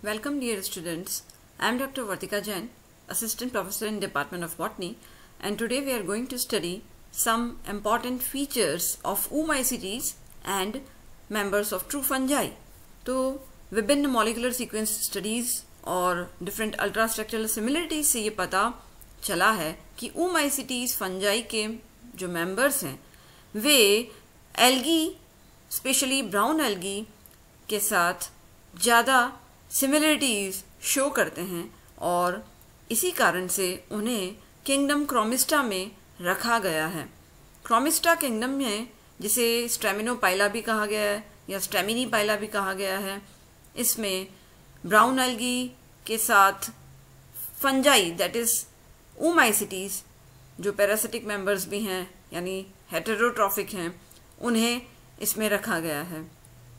Welcome dear students. I am Dr. Vartika Jain, Assistant Professor in Department of Botany and today we are going to study some important features of Oomycetes and members of true fungi. तो विभिन्न molecular sequence studies और different ultrastructural similarities से ये पता चला है कि oomycetes fungi के जो मेंबर्स हैं वे एल्गी स्पेशली ब्राउन एल्गी के साथ ज़्यादा सिमिलरिटीज़ शो करते हैं और इसी कारण से उन्हें किंगडम क्रोमिस्टा में रखा गया है क्रोमिस्टा किंगडम में जिसे स्ट्रेमिनोपाइला भी कहा गया है या स्टेमिनी पाइला भी कहा गया है इसमें ब्राउन एल्गी के साथ फंजाई दैट इज़ ओमाइसिटीज़ जो पैरासिटिक मेंबर्स भी हैं यानी हेटेरोट्रॉफिक हैं उन्हें इसमें रखा गया है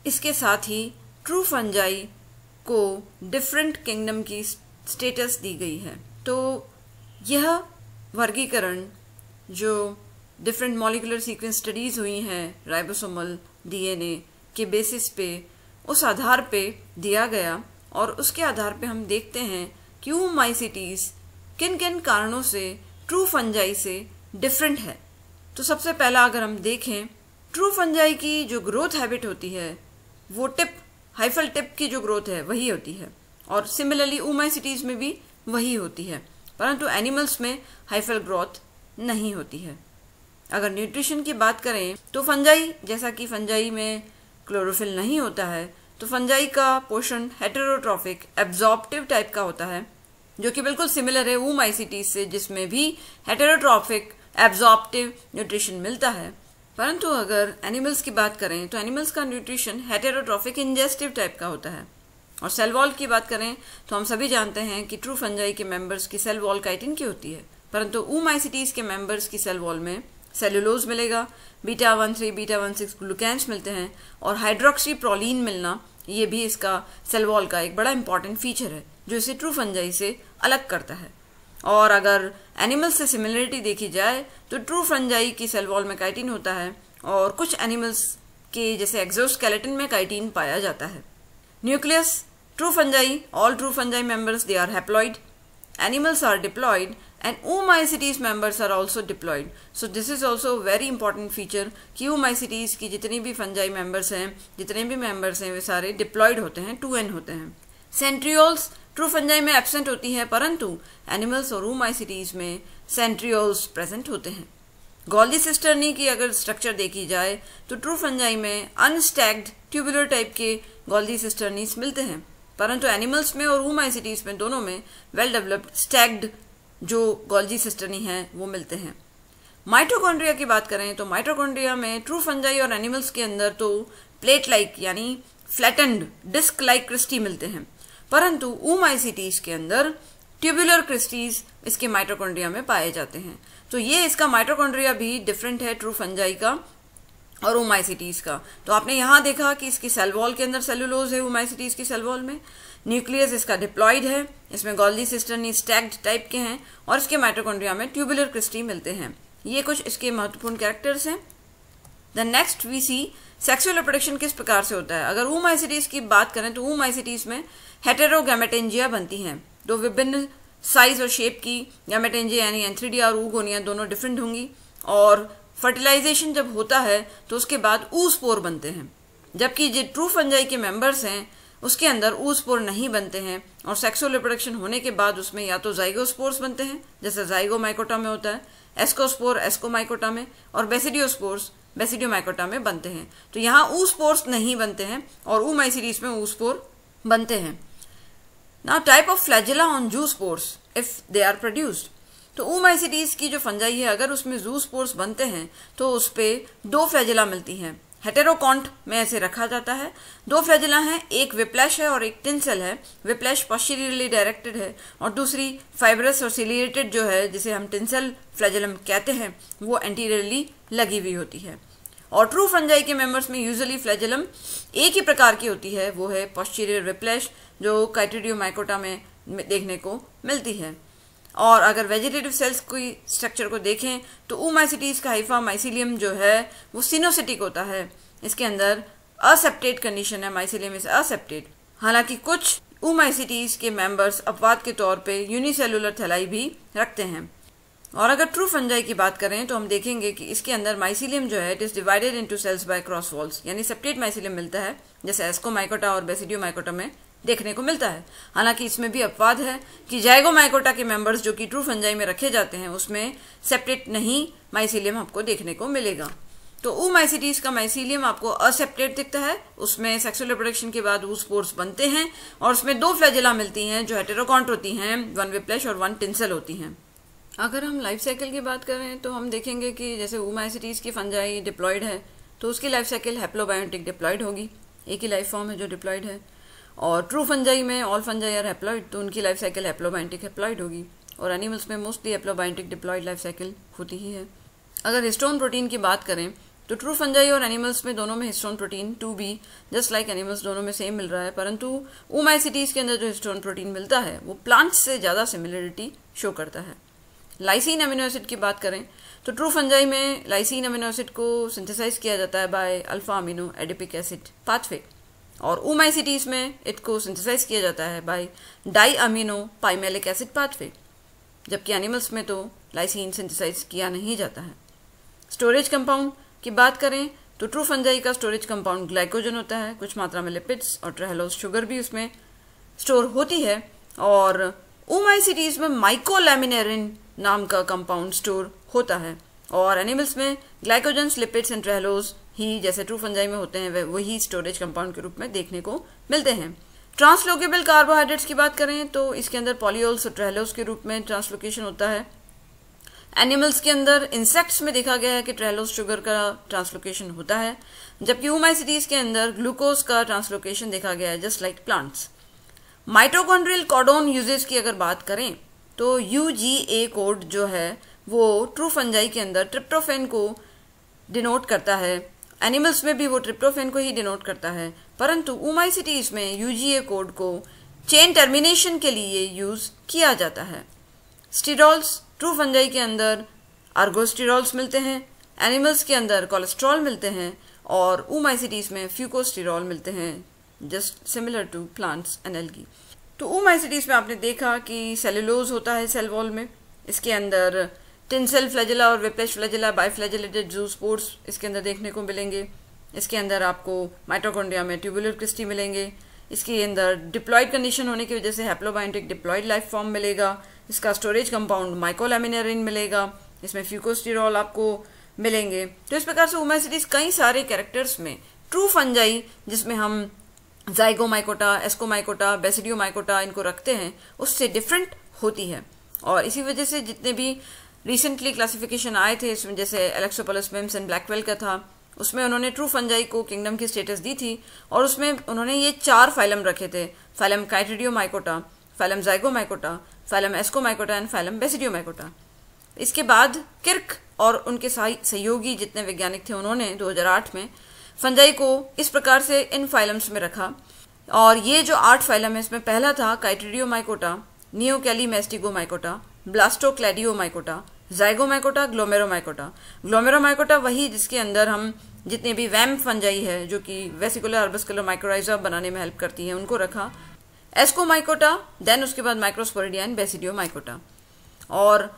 इसके साथ ही ट्रू फंजाई को डिफरेंट किंगडम की स्टेटस दी गई है तो यह वर्गीकरण जो डिफरेंट मॉलिकुलर सीक्वेंस स्टडीज़ हुई हैं राइबोसोमल डीएनए के बेसिस पे उस आधार पे दिया गया और उसके आधार पे हम देखते हैं क्यों माइसिटीज़ किन किन कारणों से ट्रू फंजाई से डिफरेंट है तो सबसे पहला अगर हम देखें ट्रू फंजाई की जो ग्रोथ हैबिट होती है वो टिप हाइफल टिप की जो ग्रोथ है वही होती है और सिमिलरली उमाई सिटीज़ में भी वही होती है परंतु एनिमल्स में हाइफल ग्रोथ नहीं होती है अगर न्यूट्रिशन की बात करें तो फंजाई जैसा कि फंजाई में क्लोरोफिल नहीं होता है तो फंजाई का पोषण हेटेरोट्रॉफिक एब्जॉर्प्टिव टाइप का होता है जो कि बिल्कुल सिमिलर है वो माइसिटीज से जिसमें भी हेटेरोट्रॉफिक एब्जॉर्प्टिव न्यूट्रिशन मिलता है परंतु अगर एनिमल्स की बात करें तो एनिमल्स का न्यूट्रिशन हेटेरोट्रॉफिक इंजेस्टिव टाइप का होता है और सेल वॉल की बात करें तो हम सभी जानते हैं कि ट्रू फंजाई के मेंबर्स की सेल वॉल काइटिन की होती है परंतु माइसिटीज के मेंबर्स की सेल वॉल में सेलुलोज मिलेगा beta one three beta one six glucans मिलते हैं और हाइड्रोक्सी प्रोलिन मिलना ये भी इसका सेल वॉल का एक बड़ा इंपॉर्टेंट फीचर है जो इसे ट्रू फंजाई से अलग करता है और अगर एनिमल्स से सिमिलरिटी देखी जाए तो ट्रू फ्रंजाई की सेल वॉल में काइटिन होता है और कुछ एनिमल्स के जैसे एक्सोस्केलेटन में काइटिन पाया जाता है nucleus true fungi all true fungi members they are haploid are are and oomycetes members are also diploid so this is also very important feature कि सिटीज़ की जितनी भी फंजाई मेंबर्स हैं जितने भी मेंबर्स हैं वे सारे diploid होते हैं टू एन होते हैं सेंट्रियोल्स ट्रू फंजाई में एबसेंट होती है परंतु एनिमल्स और रूमाइसिटीज में सेंट्रियोल्स प्रेजेंट होते हैं गोल्जी सिस्टर्नी की अगर स्ट्रक्चर देखी जाए तो ट्रू फंजाई में अनस्टैग्ड ट्यूबुलर टाइप के गोल्जी सिस्टर्नीस मिलते हैं परंतु एनिमल्स में और रूमाइसिटीज में दोनों में वेल डेवलप्ड स्टैग्ड जो गोल्जी सिस्टर्नी हैं वो मिलते हैं माइट्रोकॉन्ड्रिया की बात करें तो माइट्रोकॉन्ड्रिया में ट्रू फंजाई और एनिमल्स के अंदर तो प्लेट लाइक यानी फ्लैटेंड डिस्क लाइक क्रिस्टी मिलते हैं परंतु ऊमाइसिटीज के अंदर ट्यूबुलर क्रिस्टीज इसके माइट्रोकोन्ड्रिया में पाए जाते हैं तो ये इसका माइट्रोकोन्ड्रिया भी डिफरेंट है ट्रू फंजाई का और ओमाइसिटीज का तो आपने यहां देखा कि इसकी सेलवॉल के अंदर सेलुलोज है ओमाइसिटीज की सेलवॉल में न्यूक्लियस इसका डिप्लॉइड है इसमें गोल्डी सिस्टर स्टैग्ड टाइप के हैं और इसके माइट्रोकोन्ड्रिया में ट्यूबुलर क्रिस्टी मिलते हैं ये कुछ इसके महत्वपूर्ण कैरेक्टर्स हैं the next we see sexual reproduction किस प्रकार से होता है अगर ऊम आइसिटीज की बात करें तो ऊम आइसिटीज में हेटेरोगेमेटेंजिया बनती हैं दो विभिन्न साइज और शेप की गैमेटेंजिया यानी एंथ्रीडिया और ऊगोनिया दोनों डिफरेंट होंगी और फर्टिलाइजेशन जब होता है तो उसके बाद ऊस्पोर बनते हैं जबकि जो ट्रू फंजाई के मेंबर्स हैं उसके अंदर ऊस्पोर नहीं बनते हैं और सेक्सुअल रिप्रोडक्शन होने के बाद उसमें या तो जाइगोस्पोर्स बनते हैं जैसे जाइगो माइकोटा में होता है एस्कोस्पोर एस्कोमाइकोटा में और बेसिडियोस्पोर्स बेसिडियोमाइकोटा में बनते हैं तो यहाँ स्पोर्स नहीं बनते हैं और ऊ माई में में स्पोर बनते हैं ना type of flagella on zoospores if they are produced तो माइसीडीज की जो फंजाई है अगर उसमें जू स्पोर्स बनते हैं तो उस पर दो फ्लैजिला मिलती हैं हेटेरोकॉन्ट में ऐसे रखा जाता है दो फ्लैजिला हैं एक विप्लैश है और एक टिनसेल है विप्लैश पॉस्टीरियरली डायरेक्टेड है और दूसरी फाइब्रस और सिलिएटेड जो है जिसे हम टिनसेल फ्लैजलम कहते हैं वो एंटीरियरली लगी हुई होती है और ट्रू फंजाई के मेंबर्स में यूजली फ्लैजलम एक ही प्रकार की होती है वो है पॉस्टीरियर विप्लैश जो काइटेडियो माइकोटा में देखने को मिलती है और अगर वेजिटेटिव सेल्स की स्ट्रक्चर को देखें तो ओमाइसिटीज़ का हाइफा माइसिलियम जो है वो सिनोसिटिक होता है इसके अंदर असेप्टेड कंडीशन है माइसिलियम इज असेप्टेड हालांकि कुछ ओमाइसिटीज़ के मेंबर्स अपवाद के तौर पे यूनिसेलुलर थैलाई भी रखते हैं और अगर ट्रू फंजाई की बात करें तो हम देखेंगे कि इसके अंदर माइसिलियम जो है it is divided into cells by cross walls यानी सेप्टेड माइसिलियम मिलता है जैसे एस्को माइकोटा और बेसिडियो माइकोटा में देखने को मिलता है हालांकि इसमें भी अपवाद है कि माइकोटा के मेंबर्स जो कि ट्रू फंजाई में रखे जाते हैं उसमें सेप्टेट नहीं माइसिलियम आपको देखने को मिलेगा तो ऊ माइसिटीज का माइसिलियम आपको असेप्टेट दिखता है उसमें सेक्सुअल रिप्रोडक्शन के बाद वो बनते हैं और उसमें दो फ्लैजिला मिलती हैं जो हेटेरोकॉन्ट होती हैं वन विप्लेश और वन टिंसल होती हैं अगर हम लाइफ साइकिल की बात करें तो हम देखेंगे कि जैसे ऊ माइसिटीज की फंजाई डिप्लॉयड है तो उसकी लाइफ साइकिल हैप्लोबायोटिक डिप्लॉयड होगी एक ही लाइफ फॉर्म है जो डिप्लॉयड है और ट्रू फंजाई में ऑल फंजाई आर हेप्लॉइड तो उनकी लाइफ साइकिल हेप्लोबायोटिक हेप्लॉइड होगी और एनिमल्स में mostly haplobiontic diploid life cycle होती ही है अगर हिस्टोन प्रोटीन की बात करें तो ट्रू फंजाई और एनिमल्स में दोनों में histone protein to be just like animals दोनों में सेम मिल रहा है परंतु ओमाइसिटीज़ के अंदर जो हिस्टोन प्रोटीन मिलता है वो प्लांट्स से ज़्यादा सिमिलरिटी शो करता है लाइसिन अमीनो एसिड की बात करें तो ट्रू फंजाई में लाइसिन अमीनो एसिड को सिंथेसाइज किया जाता है by alpha aminoadipic acid pathway और ओमाइसिटीज में इट को सिंथेसाइज किया जाता है by diaminopimelic acid pathway जबकि एनिमल्स में तो लाइसिन सिंथेसाइज किया नहीं जाता है स्टोरेज कंपाउंड की बात करें तो ट्रू फंजाई का स्टोरेज कंपाउंड ग्लाइकोजन होता है कुछ मात्रा में लिपिड्स और ट्रहलोज शुगर भी उसमें स्टोर होती है और ओमाइसिटीज में माइकोलेमिनेरिन नाम का कंपाउंड स्टोर होता है और एनिमल्स में ग्लाइकोजन लिपिड्स एंड ट्रहलोज ही जैसे ट्रू फंजाई में होते हैं वही स्टोरेज कंपाउंड के रूप में देखने को मिलते हैं ट्रांसलोकेबल कार्बोहाइड्रेट्स की बात करें तो इसके अंदर पॉलियोल्स और ट्रेलोस के रूप में ट्रांसलोकेशन होता है एनिमल्स के अंदर इंसेक्ट्स में देखा गया है कि ट्रेलोस शुगर का ट्रांसलोकेशन होता है जबकि ह्यूमाइसिटीज के अंदर ग्लूकोज का ट्रांसलोकेशन देखा गया है just like plants mitochondrial codon usage की अगर बात करें तो यू जी ए कोड जो है वो ट्रू फंजाई के अंदर ट्रिप्टोफेन को डिनोट करता है एनिमल्स में भी वो ट्रिप्टोफेन को ही डिनोट करता है परंतु ओमाइसिटीज में यूजीए कोड को चेन टर्मिनेशन के लिए यूज किया जाता है स्टीरोल्स ट्रू फंजाई के अंदर आर्गोस्टीरोल्स मिलते हैं एनिमल्स के अंदर कोलेस्ट्रॉल मिलते हैं और ओमाइसिटीज में फ्यूकोस्टीरोल मिलते हैं just similar to plants and algae तो ओमाइसिटीज में आपने देखा कि सेलुलोज होता है सेल वॉल में इसके अंदर टिनसेल फ्लैजिला और वेप्लेश फ्लैजिला बाइफ्लैजिलेटेड जू स्पोर्ट्स इसके अंदर देखने को मिलेंगे इसके अंदर आपको माइट्रोकोंडिया में ट्यूबुलर क्रिस्टी मिलेंगे इसके अंदर डिप्लॉयड कंडीशन होने की वजह से हैप्लोबायोटिक डिप्लॉयड लाइफ फॉर्म मिलेगा इसका स्टोरेज कंपाउंड माइकोलेमिनरिन मिलेगा इसमें फ्यूकोस्टिरॉल आपको मिलेंगे तो इस प्रकार से ओमाइसिटीज कई सारे कैरेक्टर्स में ट्रू फंजाई जिसमें हम जाइगोमाइकोटा एस्कोमाइकोटा माइकोटा इनको रखते हैं उससे डिफरेंट होती है और इसी वजह से जितने भी रिसेंटली क्लासिफिकेशन आए थे इसमें जैसे एलेक्सोपोलस मेम्स एंड ब्लैकवेल का था उसमें उन्होंने ट्रू फंजाई को किंगडम की स्टेटस दी थी और उसमें उन्होंने ये चार फाइलम रखे थे phylum chytridiomycota phylum zygomycota phylum ascomycota and phylum basidiomycota इसके बाद किर्क और उनके सहयोगी जितने वैज्ञानिक थे उन्होंने 2008 में फंजाई को इस प्रकार से इन फाइलम्स में रखा और ये जो आठ फाइलम है इसमें पहला था chytridiomycota neocallimastigomycota blastocladiomycota zygomycota glomeromycota glomeromycota वही जिसके अंदर हम जितने भी वैम फंजाई है जो कि वेसिकुलर अर्बस्कुलर माइक्रोराइजा बनाने में हेल्प करती है उनको रखा एस्कोमाइकोटा देन उसके बाद बेसिडियो माइकोटा और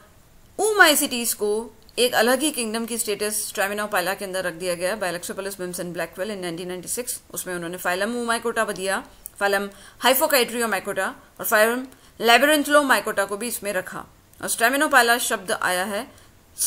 ऊमाइसिटीज को एक अलग ही किंगडम की स्टेटस स्ट्रेमिना पाइला के अंदर रख दिया गया बाय मिम्सन ब्लैकवेल इन 1996 उसमें उन्होंने फाइलम माइकोटा दिया फाइलम हाइफोकाइट्रियो माइकोटा और फाइलम लेबरेंथलो माइकोटा को भी इसमें रखा और स्टेमिनोपाइला शब्द आया है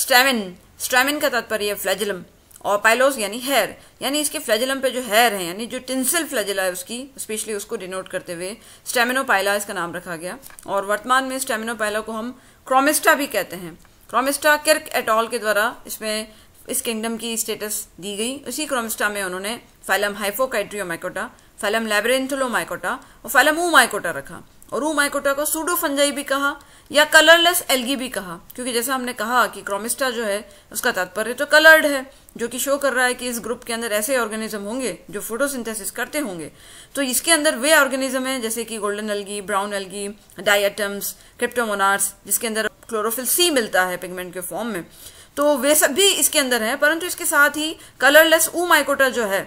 स्टेमिन स्टेमिन का तात्पर्य फ्लैजिलम और पाइलोस यानी हेयर यानी इसके फ्लैजिलम पे जो हेयर है यानी जो टिंसल फ्लैजिला है उसकी स्पेशली उसको डिनोट करते हुए स्टेमिनोपाइला इसका नाम रखा गया और वर्तमान में स्टेमिनोपाइला को हम क्रोमिस्टा भी कहते हैं क्रोमिस्टा किर्क एटॉल के द्वारा इसमें इस किंगडम की स्टेटस दी गई उसी क्रोमिस्टा में उन्होंने फैलम हाइफोकाइट्रियोमाइकोटा फैलम लेबरेंथलोमाइकोटा और फैलम माइकोटा रखा और माइकोटा को सूडो फंजाई भी कहा या कलरलेस एल्गी भी कहा क्योंकि जैसा हमने कहा कि क्रोमिस्टा जो है उसका तात्पर्य तो कलर्ड है जो कि शो कर रहा है कि इस ग्रुप के अंदर ऐसे ऑर्गेनिज्म होंगे जो फोटोसिंथेसिस करते होंगे तो इसके अंदर वे ऑर्गेनिज्म हैं जैसे कि golden algae brown algae diatoms cryptomonads जिसके अंदर क्लोरोफिल सी मिलता है पिगमेंट के फॉर्म में तो वे सब भी इसके अंदर है परंतु इसके साथ ही कलरलेस ऊ माइकोटा जो है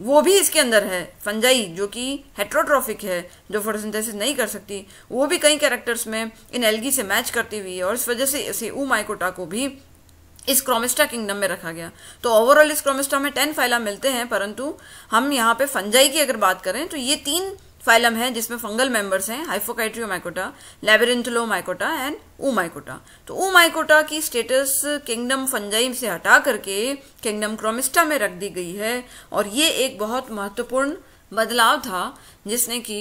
वो भी इसके अंदर है फंजाई जो कि हेट्रोट्रॉफिक है जो फोटोसिंथेसिस नहीं कर सकती वो भी कई कैरेक्टर्स में इन एलगी से मैच करती हुई है और इस वजह से इसे ऊ माइकोटा को भी इस क्रोमिस्टा किंगडम में रखा गया तो ओवरऑल इस क्रोमिस्टा में टेन फाइला मिलते हैं परंतु हम यहाँ पे फंजाई की अगर बात करें तो ये तीन फाइलम है जिसमें फंगल मेंबर्स हैं hyphochytriomycota labyrinthulomycota and oomycota तो ऊ माइकोटा की स्टेटस किंगडम फंजाइम से हटा करके किंगडम क्रोमिस्टा में रख दी गई है और ये एक बहुत महत्वपूर्ण बदलाव था जिसने कि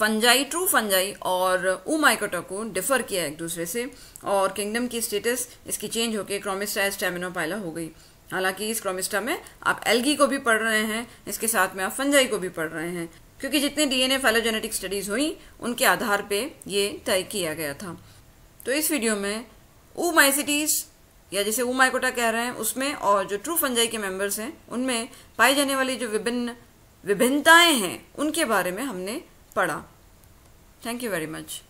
फंजाई ट्रू फंजाई और ऊ माइकोटा को डिफर किया एक दूसरे से और किंगडम की स्टेटस इसकी चेंज होकर क्रोमिस्टा एस्टेमिनोपाइला हो गई हालांकि इस क्रोमिस्टा में आप एल्गी को भी पढ़ रहे हैं इसके साथ में आप फंजाई को भी पढ़ रहे हैं क्योंकि एन डीएनए फाइलोजेनेटिक स्टडीज़ हुई उनके आधार पे ये तय किया गया था तो इस वीडियो में ऊ माइसिटीज़ या जैसे ऊ माइकोटा कह रहे हैं उसमें और जो ट्रू फंजाई के मेंबर्स हैं उनमें पाई जाने वाली जो विभिन्न विभिन्नताएं हैं उनके बारे में हमने पढ़ा थैंक यू वेरी मच